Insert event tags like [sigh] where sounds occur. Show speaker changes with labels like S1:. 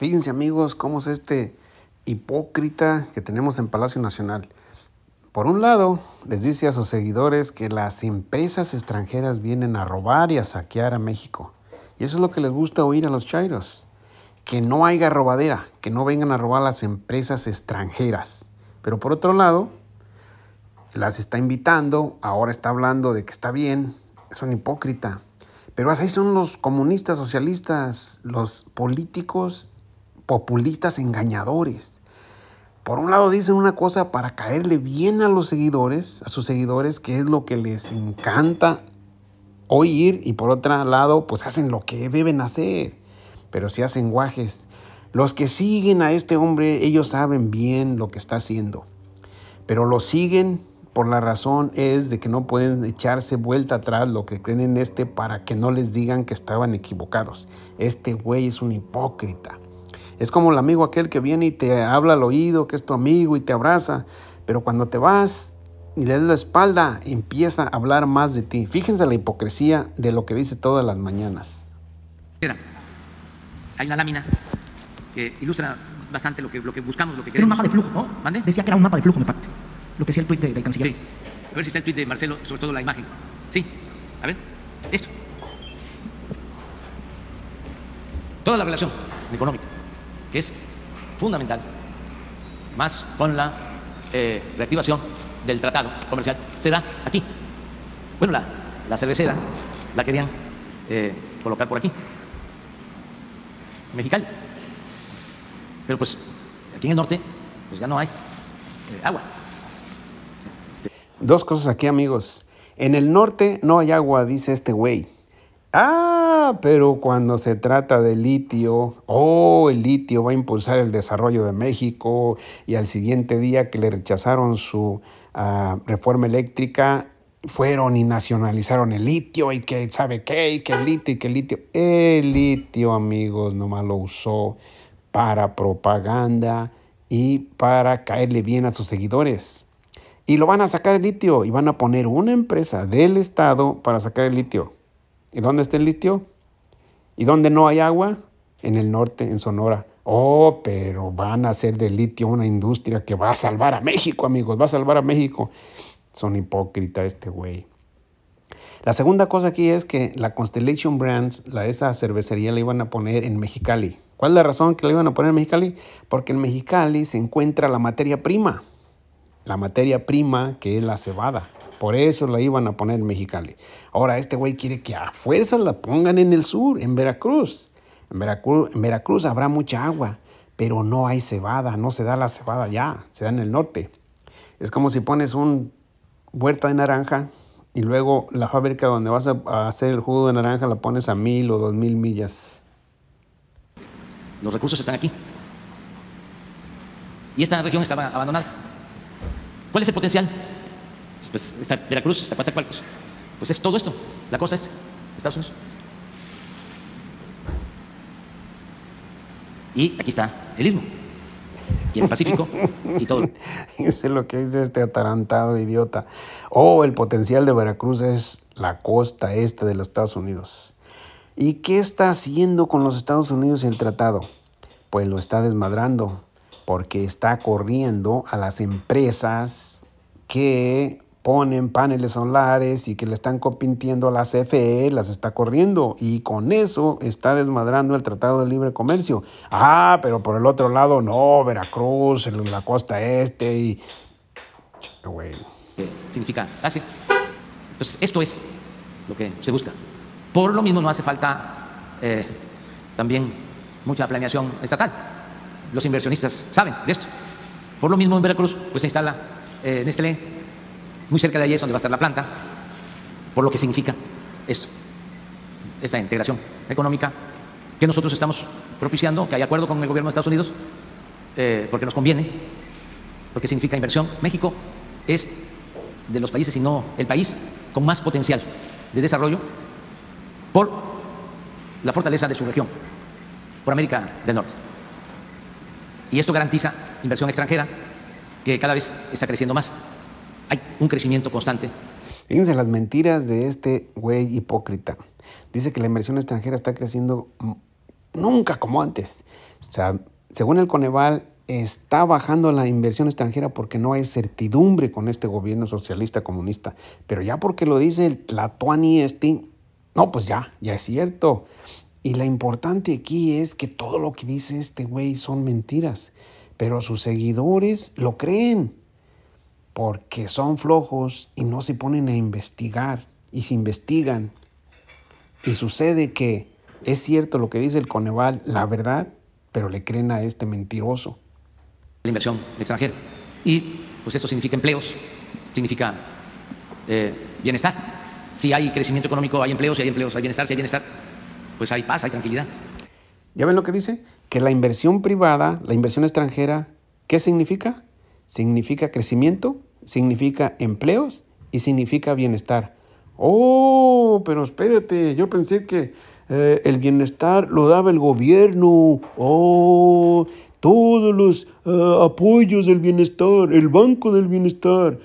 S1: Fíjense amigos cómo es este hipócrita que tenemos en Palacio Nacional. Por un lado, les dice a sus seguidores que las empresas extranjeras vienen a robar y a saquear a México. Y eso es lo que les gusta oír a los chairos. Que no haya robadera, que no vengan a robar las empresas extranjeras. Pero por otro lado, las está invitando, ahora está hablando de que está bien, es hipócrita. Pero así son los comunistas, socialistas, los políticos populistas engañadores. Por un lado dicen una cosa para caerle bien a los seguidores, a sus seguidores, que es lo que les encanta oír, y por otro lado, pues hacen lo que deben hacer, pero si hacen guajes. Los que siguen a este hombre, ellos saben bien lo que está haciendo, pero lo siguen por la razón es de que no pueden echarse vuelta atrás lo que creen en este para que no les digan que estaban equivocados. Este güey es un hipócrita. Es como el amigo aquel que viene y te habla al oído, que es tu amigo y te abraza, pero cuando te vas y le das la espalda, empieza a hablar más de ti. Fíjense la hipocresía de lo que dice todas las mañanas. Mira,
S2: hay una lámina que ilustra bastante lo que, lo que buscamos, lo que queremos. Era un mapa de flujo, ¿no? ¿Mande? Decía que era un mapa de flujo, me parece. Lo que decía el tuit del canciller. Sí. A ver si está el tuit de Marcelo, sobre todo la imagen. Sí. A ver. Esto. Toda la relación económica que es fundamental, más con la eh, reactivación del tratado comercial, será aquí. Bueno, la, la cervecera la querían eh, colocar por aquí,
S1: Mexicali. Pero pues aquí en el norte pues ya no hay eh, agua. Dos cosas aquí amigos. En el norte no hay agua, dice este güey. Ah, pero cuando se trata de litio, oh, el litio va a impulsar el desarrollo de México y al siguiente día que le rechazaron su ah, reforma eléctrica, fueron y nacionalizaron el litio y que sabe qué, y que el litio y que el litio. El litio, amigos, nomás lo usó para propaganda y para caerle bien a sus seguidores. Y lo van a sacar el litio y van a poner una empresa del Estado para sacar el litio. ¿Y dónde está el litio? ¿Y dónde no hay agua? En el norte, en Sonora. Oh, pero van a hacer de litio una industria que va a salvar a México, amigos, va a salvar a México. Son hipócrita este güey. La segunda cosa aquí es que la Constellation Brands, la, esa cervecería, la iban a poner en Mexicali. ¿Cuál es la razón que la iban a poner en Mexicali? Porque en Mexicali se encuentra la materia prima. La materia prima que es la cebada. Por eso la iban a poner en Mexicali. Ahora este güey quiere que a fuerza la pongan en el sur, en Veracruz. En Veracruz, habrá mucha agua, pero no hay cebada, no se da la cebada ya, se da en el norte. Es como si pones un huerta de naranja y luego la fábrica donde vas a hacer el jugo de naranja la pones a mil o dos mil millas. Los recursos están aquí.
S2: Y esta región estaba abandonada. ¿Cuál es el potencial? pues está Veracruz, Coatzacoalcos. Pues es todo esto, la costa es Estados Unidos. Y aquí está el Istmo. Y el Pacífico y todo.
S1: es [laughs] lo que dice este atarantado idiota. Oh, el potencial de Veracruz es la costa este de los Estados Unidos. ¿Y qué está haciendo con los Estados Unidos el tratado? Pues lo está desmadrando, porque está corriendo a las empresas que ponen paneles solares y que le están compintiendo a la CFE, las está corriendo y con eso está desmadrando el Tratado de Libre Comercio. Ah, pero por el otro lado, no, Veracruz, la costa este y... Güey.
S2: Significa, así, ah, Entonces, esto es lo que se busca. Por lo mismo no hace falta eh, también mucha planeación estatal. Los inversionistas saben de esto. Por lo mismo en Veracruz, pues se instala eh, Nestlé, muy cerca de allí es donde va a estar la planta, por lo que significa esto, esta integración económica que nosotros estamos propiciando, que hay acuerdo con el gobierno de Estados Unidos, eh, porque nos conviene, porque significa inversión. México es de los países, si no el país, con más potencial de desarrollo por la fortaleza de su región, por América del Norte. Y esto garantiza inversión extranjera que cada vez está creciendo más hay un crecimiento constante.
S1: Fíjense las mentiras de este güey hipócrita. Dice que la inversión extranjera está creciendo nunca como antes. O sea, según el Coneval, está bajando la inversión extranjera porque no hay certidumbre con este gobierno socialista comunista. Pero ya porque lo dice el Tlatuani este, no, pues ya, ya es cierto. Y la importante aquí es que todo lo que dice este güey son mentiras, pero sus seguidores lo creen porque son flojos y no se ponen a investigar y se investigan. Y sucede que es cierto lo que dice el Coneval, la verdad, pero le creen a este mentiroso.
S2: La inversión extranjera. Y pues esto significa empleos, significa eh, bienestar. Si hay crecimiento económico, hay empleos, si hay empleos, hay bienestar, si hay bienestar, pues hay paz, hay tranquilidad.
S1: ¿Ya ven lo que dice? Que la inversión privada, la inversión extranjera, ¿qué significa? significa crecimiento, significa empleos y significa bienestar. Oh, pero espérate, yo pensé que eh, el bienestar lo daba el gobierno. Oh, todos los eh, apoyos del bienestar, el banco del bienestar,